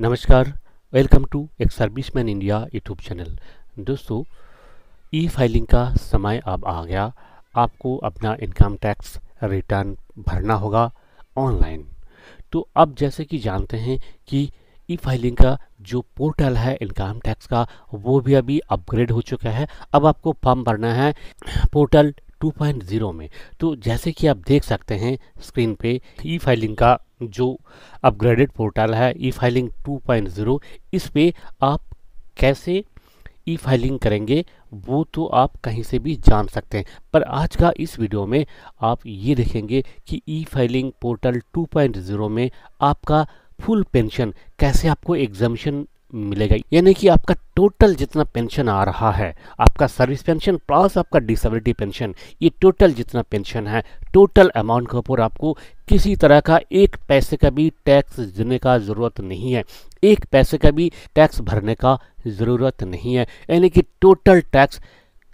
नमस्कार welcome to ex serviceman India YouTube channel दोस्तों e filing का समय अब आ गया आपको अपना इनकम टैक्स रिटर्न भरना होगा ऑनलाइन तो अब जैसे कि जानते हैं कि ई फाइलिंग का जो पोर्टल है इनकम टैक्स का वो भी अभी अपग्रेड हो चुका है अब आपको फॉर्म भरना है पोर्टल 2.0 में तो जैसे कि आप देख सकते हैं स्क्रीन पे ई फाइलिंग का जो अपग्रेडेड पोर्टल है ई फाइलिंग 2.0 इस पे आप कैसे ई फाइलिंग करेंगे वो तो आप कहीं से भी जान सकते हैं पर आज का इस वीडियो में आप ये देखेंगे कि ई फाइलिंग पोर्टल 2.0 में आपका फुल पेंशन कैसे आपको एग्जामेशन मिलेगा यानी कि आपका टोटल जितना पेंशन आ रहा है आपका सर्विस पेंशन प्लस आपका डिसेबिलिटी पेंशन ये टोटल जितना पेंशन है टोटल अमाउंट के ऊपर आपको किसी तरह का एक पैसे का भी टैक्स देने का ज़रूरत नहीं है एक पैसे का भी टैक्स भरने का ज़रूरत नहीं है यानी कि टोटल टैक्स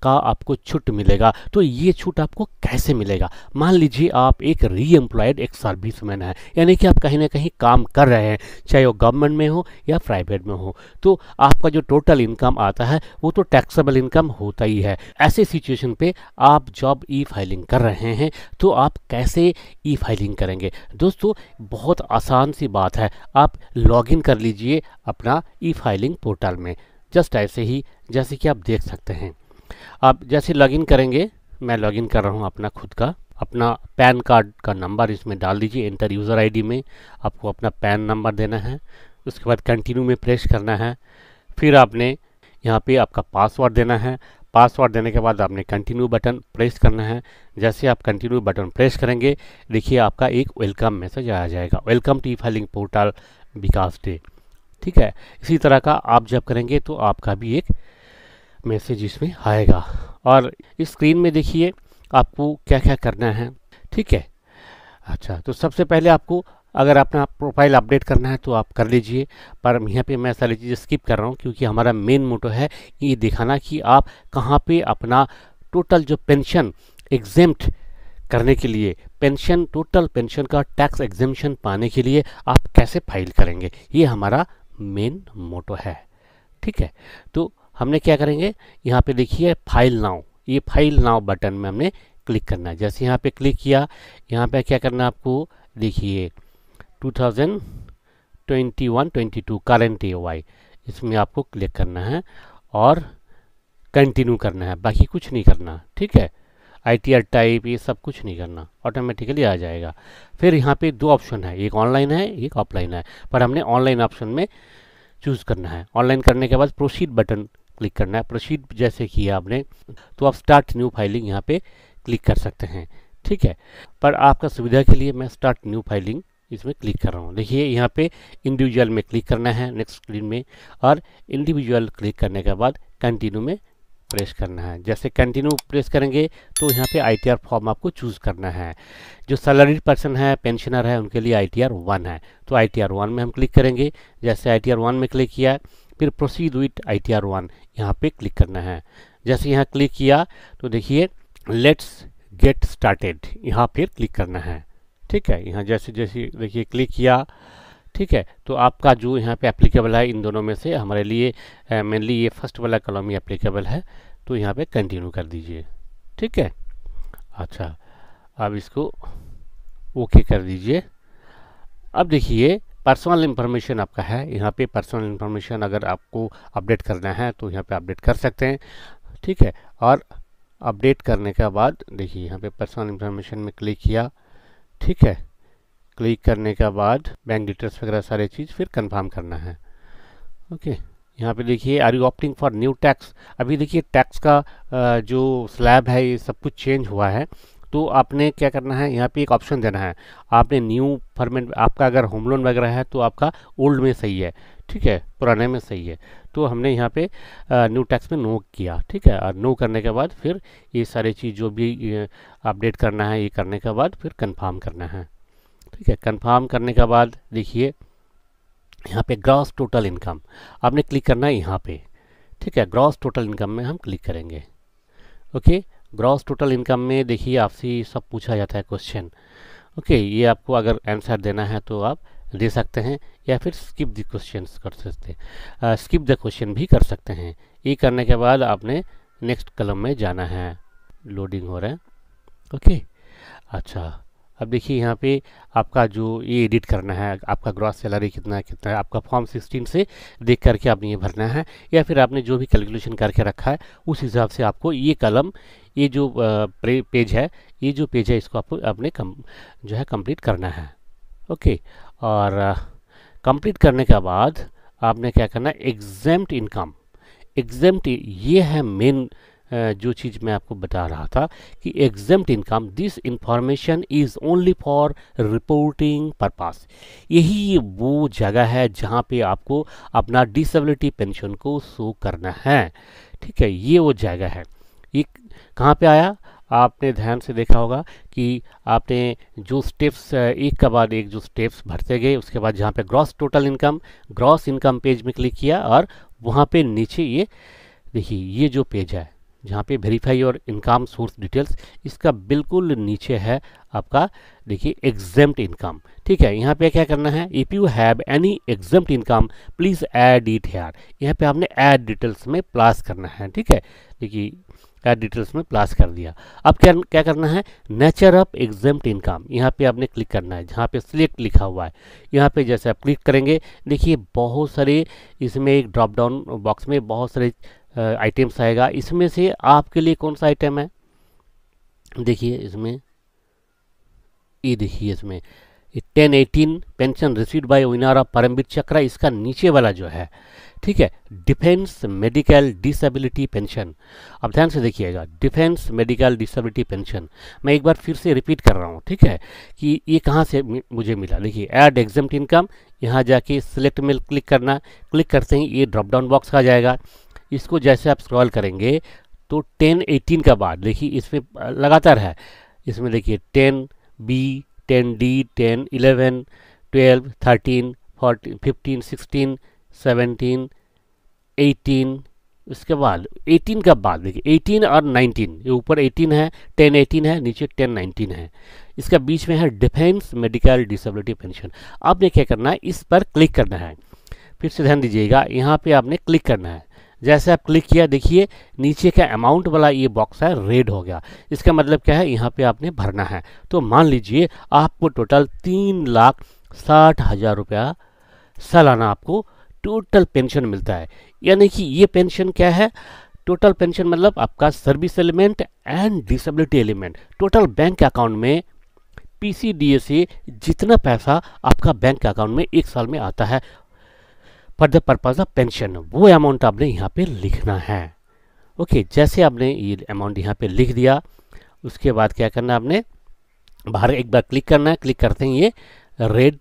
का आपको छूट मिलेगा तो ये छूट आपको कैसे मिलेगा मान लीजिए आप एक री एम्प्लॉयड एक सर्विसमैन है यानी कि आप कहीं ना कहीं काम कर रहे हैं चाहे वो गवर्नमेंट में हो या प्राइवेट में हो तो आपका जो टोटल इनकम आता है वो तो टैक्सेबल इनकम होता ही है ऐसे सिचुएशन पे आप जॉब ई फाइलिंग कर रहे हैं तो आप कैसे ई फाइलिंग करेंगे दोस्तों बहुत आसान सी बात है आप लॉगिन कर लीजिए अपना ई फाइलिंग पोर्टल में जस्ट ऐसे ही जैसे कि आप देख सकते हैं आप जैसे लॉगिन करेंगे मैं लॉगिन कर रहा हूँ अपना खुद का अपना पैन कार्ड का नंबर इसमें डाल दीजिए इंटर यूज़र आईडी में आपको अपना पैन नंबर देना है उसके बाद कंटिन्यू में प्रेस करना है फिर आपने यहाँ पे आपका पासवर्ड देना है पासवर्ड देने के बाद आपने कंटिन्यू बटन प्रेस करना है जैसे आप कंटिन्यू बटन प्रेस करेंगे देखिए आपका एक वेलकम मैसेज आया जाएगा welcome to filing portal Vikas डे ठीक है इसी तरह का आप जब करेंगे तो आपका भी एक मैसेज इसमें आएगा और स्क्रीन में देखिए आपको क्या क्या करना है ठीक है अच्छा तो सबसे पहले आपको अगर अपना प्रोफाइल अपडेट करना है तो आप कर लीजिए पर यहाँ पे मैं सारी चीज़ें स्किप कर रहा हूँ क्योंकि हमारा मेन मोटो है ये दिखाना कि आप कहाँ पे अपना टोटल जो पेंशन एग्जेम्प्ट करने के लिए पेंशन टोटल पेंशन का टैक्स एग्जेम्पन पाने के लिए आप कैसे फाइल करेंगे ये हमारा मेन मोटो है ठीक है तो हमने क्या करेंगे यहाँ पे देखिए फाइल नाव ये फाइल नाव बटन में हमने क्लिक करना है जैसे यहाँ पे क्लिक किया यहाँ पे क्या करना आपको देखिए 2021-22 करंट ए इसमें आपको क्लिक करना है और कंटिन्यू करना है बाकी कुछ नहीं करना ठीक है आई टी आर टाइप ये सब कुछ नहीं करना ऑटोमेटिकली आ जाएगा फिर यहाँ पे दो ऑप्शन है एक ऑनलाइन है एक ऑफलाइन है पर हमने ऑनलाइन ऑप्शन में चूज़ करना है ऑनलाइन करने के बाद प्रोसीड बटन क्लिक करना है प्रोसीड जैसे किया आपने तो आप स्टार्ट न्यू फाइलिंग यहाँ पे क्लिक कर सकते हैं ठीक है पर आपका सुविधा के लिए मैं स्टार्ट न्यू फाइलिंग इसमें क्लिक कर रहा हूँ देखिए यहाँ पे इंडिविजुअल में क्लिक करना है नेक्स्ट स्क्रीन में और इंडिविजुअल क्लिक करने के बाद कंटिन्यू में प्रेस करना है जैसे कंटिन्यू प्रेस करेंगे तो यहाँ पे आईटीआर फॉर्म आपको चूज़ करना है जो सैलरीड पर्सन है पेंशनर है उनके लिए आईटीआर वन है तो आईटीआर वन में हम क्लिक करेंगे जैसे आईटीआर वन में क्लिक किया फिर proceed with I T R one यहाँ पर क्लिक करना है जैसे यहाँ क्लिक किया तो देखिए लेट्स गेट स्टार्टेड यहाँ फिर क्लिक करना है ठीक है यहाँ जैसे जैसे देखिए क्लिक किया ठीक है तो आपका जो यहाँ पे एप्लीकेबल है इन दोनों में से हमारे लिए मेनली ये फर्स्ट वाला कॉलम ही एप्लीकेबल है तो यहाँ पे कंटिन्यू कर दीजिए ठीक है अच्छा अब इसको ओके कर दीजिए अब देखिए पर्सनल इन्फॉर्मेशन आपका है यहाँ पे पर्सनल इन्फॉर्मेशन अगर आपको अपडेट करना है तो यहाँ पे अपडेट कर सकते हैं ठीक है और अपडेट करने के बाद देखिए यहाँ पे पर्सनल इन्फॉर्मेशन में क्लिक किया ठीक है क्लिक करने के बाद बैंक डिटेल्स वगैरह सारी चीज़ फिर कन्फर्म करना है ओके यहाँ पे देखिए are you opting for new tax अभी देखिए टैक्स का जो स्लैब है ये सब कुछ चेंज हुआ है तो आपने क्या करना है यहाँ पे एक ऑप्शन देना है आपने न्यू फॉर्मेट आपका अगर होम लोन वगैरह है तो आपका ओल्ड में सही है ठीक है पुराने में सही है तो हमने यहाँ पे न्यू टैक्स में नो किया ठीक है और नो करने के बाद फिर ये सारी चीज़ जो भी अपडेट करना है ये करने के बाद फिर कन्फर्म करना है ठीक है कन्फर्म करने के बाद देखिए यहाँ पे ग्रॉस टोटल इनकम आपने क्लिक करना है यहाँ पे ठीक है ग्रॉस टोटल इनकम में हम क्लिक करेंगे ओके ग्रॉस टोटल इनकम में देखिए आपसे सब पूछा जाता है क्वेश्चन ओके ये आपको अगर आंसर देना है तो आप दे सकते हैं या फिर स्किप द क्वेश्चन कर सकते हैं स्किप द क्वेश्चन भी कर सकते हैं ये करने के बाद आपने नेक्स्ट कलम में जाना है लोडिंग हो रहा है ओके okay? अच्छा अब देखिए यहाँ पे आपका जो ये एडिट करना है आपका ग्रॉस सैलरी कितना है कितना है आपका फॉर्म सिक्सटीन से देख करके आपने ये भरना है या फिर आपने जो भी कैलकुलेशन करके रखा है उस हिसाब से आपको ये कलम ये जो पेज है ये जो पेज है इसको आपको आपने कम जो है कंप्लीट करना है ओके और कंप्लीट करने के बाद आपने क्या करना है एग्जैम्ट इनकम एग्जैम्ट ये है मेन जो चीज़ मैं आपको बता रहा था कि exempt income this information is only for reporting purpose यही वो जगह है जहाँ पे आपको अपना डिसेबिलिटी पेंशन को शो करना है ठीक है ये वो जगह है ये कहाँ पे आया आपने ध्यान से देखा होगा कि आपने जो स्टेप्स एक के बाद एक जो स्टेप्स भरते गए उसके बाद जहाँ पे gross total income gross income page में क्लिक किया और वहाँ पे नीचे ये देखिए ये जो पेज है जहाँ पे वेरीफाई और इनकम सोर्स डिटेल्स इसका बिल्कुल नीचे है आपका देखिए एग्जेम्प्ट इनकम ठीक है यहाँ पे क्या करना है if you have any exempt income please add it here यहाँ पे आपने ऐड डिटेल्स में प्लास करना है ठीक है देखिए ऐड डिटेल्स में प्लास कर दिया अब क्या क्या करना है नेचर ऑफ एग्जेम्प्ट इनकम यहाँ पे आपने क्लिक करना है जहाँ पे सिलेक्ट लिखा हुआ है यहाँ पे जैसे आप क्लिक करेंगे देखिए बहुत सारे इसमें एक ड्रॉप डाउन बॉक्स में बहुत सारे आइटम्स आएगा इसमें से आपके लिए कौन सा आइटम है देखिए इसमें ये देखिए इसमें ten eighteen pension receive by winner of Paramvir Chakra इसका नीचे वाला जो है ठीक है डिफेंस मेडिकल डिसेबिलिटी पेंशन अब ध्यान से देखिएगा डिफेंस मेडिकल डिसेबिलिटी पेंशन मैं एक बार फिर से रिपीट कर रहा हूँ ठीक है कि ये कहाँ से मुझे मिला देखिए एड एग्जाम इनकम यहाँ जाके सिलेक्ट में क्लिक करना क्लिक करते ही ये ड्रॉप डाउन बॉक्स आ जाएगा इसको जैसे आप स्क्रॉल करेंगे तो टेन एटीन का बाद देखिए इसमें लगातार है इसमें देखिए ten B ten D ten eleven twelve thirteen fourteen fifteen sixteen seventeen eighteen उसके बाद 18 का बाद देखिए 18 और 19 ये ऊपर 18 है 10 18 है नीचे 10 19 है इसका बीच में है डिफेंस मेडिकल डिसेबिलिटी पेंशन आपने क्या करना है इस पर क्लिक करना है फिर से ध्यान दीजिएगा यहाँ पे आपने क्लिक करना है जैसे आप क्लिक किया देखिए नीचे का अमाउंट वाला ये बॉक्स है रेड हो गया इसका मतलब क्या है यहाँ पे आपने भरना है तो मान लीजिए आपको टोटल तीन लाख साठ हज़ार रुपया सालाना आपको टोटल पेंशन मिलता है यानी कि ये पेंशन क्या है टोटल पेंशन मतलब आपका service element and disability element total bank account में पी से जितना पैसा आपका बैंक अकाउंट में एक साल में आता है for the purpose of pension वो अमाउंट आपने यहाँ पे लिखना है ओके okay, जैसे आपने ये अमाउंट यहाँ पे लिख दिया उसके बाद क्या करना आपने बाहर एक बार क्लिक करना है क्लिक करते ही ये रेड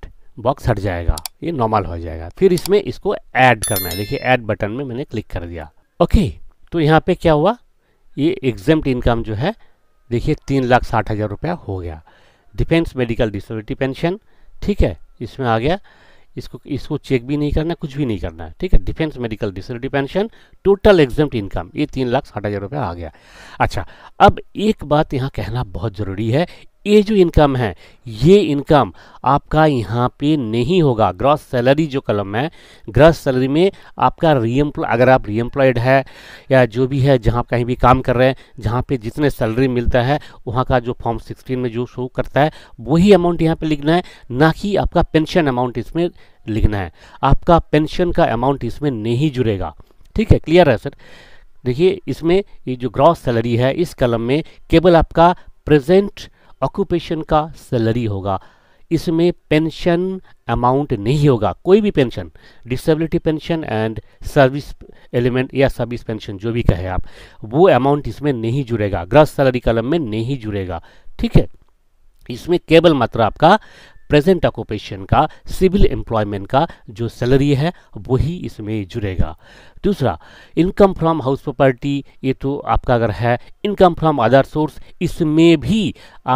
बॉक्स हट जाएगा ये नॉर्मल हो जाएगा फिर इसमें इसको ऐड करना है देखिए ऐड बटन में मैंने क्लिक कर दिया ओके okay, तो यहाँ पे क्या हुआ ये एग्जाम इनकम जो है देखिए तीन लाख साठ हज़ार रुपया हो गया डिफेंस मेडिकल डिसबिलिटी पेंशन ठीक है इसमें आ गया इसको इसको चेक भी नहीं करना कुछ भी नहीं करना है ठीक है defence medical disability pension total exempt income ये तीन लाख साठ हज़ार रुपये आ गया अच्छा अब एक बात यहाँ कहना बहुत ज़रूरी है ये जो इनकम है ये इनकम आपका यहाँ पे नहीं होगा ग्रॉस सैलरी जो कलम है ग्रॉस सैलरी में आपका रीएम्प्लॉय अगर आप रीएम्प्लॉयड है या जो भी है जहाँ कहीं भी काम कर रहे हैं जहाँ पे जितने सैलरी मिलता है वहाँ का जो फॉर्म 16 में जो शो करता है वही अमाउंट यहाँ पे लिखना है ना कि आपका पेंशन अमाउंट इसमें लिखना है आपका पेंशन का अमाउंट इसमें नहीं जुड़ेगा ठीक है क्लियर है सर देखिए इसमें ये जो ग्रॉस सैलरी है इस कलम में केवल आपका प्रेजेंट ऑक्यूपेशन का सैलरी होगा इसमें पेंशन अमाउंट नहीं होगा कोई भी pension disability pension and service element या सर्विस पेंशन जो भी कहे आप वो अमाउंट इसमें नहीं जुड़ेगा ग्रस्त सैलरी कलम में नहीं जुड़ेगा ठीक है इसमें केवल मात्रा आपका प्रेजेंट ऑक्यूपेशन का सिविल एम्प्लॉयमेंट का जो सैलरी है वही इसमें जुड़ेगा दूसरा इनकम फ्रॉम हाउस प्रॉपर्टी ये तो आपका अगर है इनकम फ्रॉम अदर सोर्स इसमें भी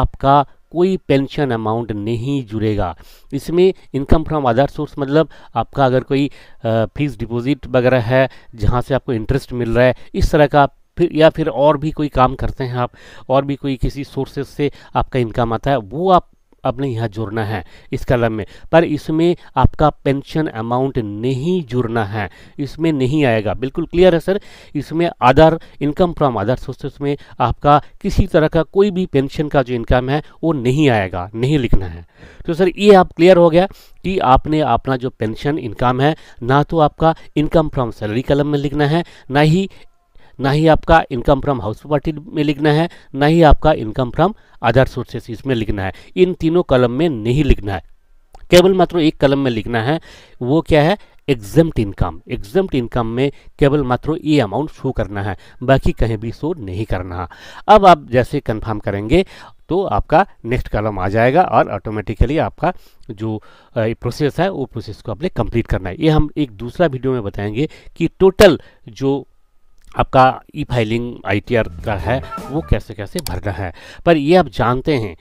आपका कोई पेंशन अमाउंट नहीं जुड़ेगा इसमें इनकम फ्रॉम अदर सोर्स मतलब आपका अगर कोई फिक्स डिपॉजिट वगैरह है जहाँ से आपको इंटरेस्ट मिल रहा है इस तरह का फिर या फिर और भी कोई काम करते हैं आप और भी कोई किसी सोर्सेज से आपका इनकम आता है वो आप आपने यहाँ जुड़ना है इस कलम में पर इसमें आपका पेंशन अमाउंट नहीं जुड़ना है इसमें नहीं आएगा बिल्कुल क्लियर है सर इसमें other income from other sources में आपका किसी तरह का कोई भी पेंशन का जो इनकम है वो नहीं आएगा नहीं लिखना है तो सर ये आप क्लियर हो गया कि आपने अपना जो पेंशन इनकम है ना तो आपका इनकम फ्रॉम सैलरी कलम में लिखना है ना ही ना ही आपका इनकम फ्रॉम हाउस प्रॉपर्टी में लिखना है ना ही आपका इनकम फ्रॉम अदर सोर्सेस इसमें लिखना है इन तीनों कलम में नहीं लिखना है केवल मात्र एक कलम में लिखना है वो क्या है एग्जम्प्ट इनकम एग्जम्प्ट इनकम में केवल मात्र ये अमाउंट शो करना है बाकी कहीं भी शो नहीं करना अब आप जैसे कन्फर्म करेंगे तो आपका नेक्स्ट कॉलम आ जाएगा और ऑटोमेटिकली आपका जो प्रोसेस है वो प्रोसेस को आपने कंप्लीट करना है ये हम एक दूसरा वीडियो में बताएंगे कि टोटल जो आपका ई फाइलिंग आई का है वो कैसे कैसे भरना है पर ये आप जानते हैं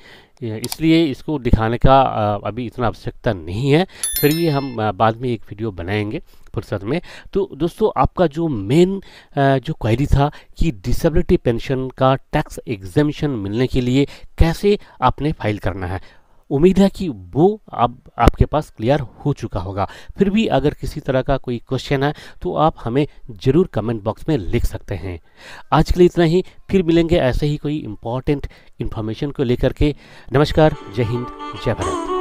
इसलिए इसको दिखाने का अभी इतना आवश्यकता नहीं है फिर भी हम बाद में एक वीडियो बनाएंगे फुर्सत में तो दोस्तों आपका जो मेन जो क्वेरी था कि डिसेबिलिटी पेंशन का टैक्स एग्जामेशन मिलने के लिए कैसे आपने फाइल करना है उम्मीद है कि वो अब आपके पास क्लियर हो चुका होगा फिर भी अगर किसी तरह का कोई क्वेश्चन है तो आप हमें ज़रूर कमेंट बॉक्स में लिख सकते हैं आज के लिए इतना ही फिर मिलेंगे ऐसे ही कोई इम्पॉर्टेंट इन्फॉर्मेशन को लेकर के नमस्कार जय हिंद जय भारत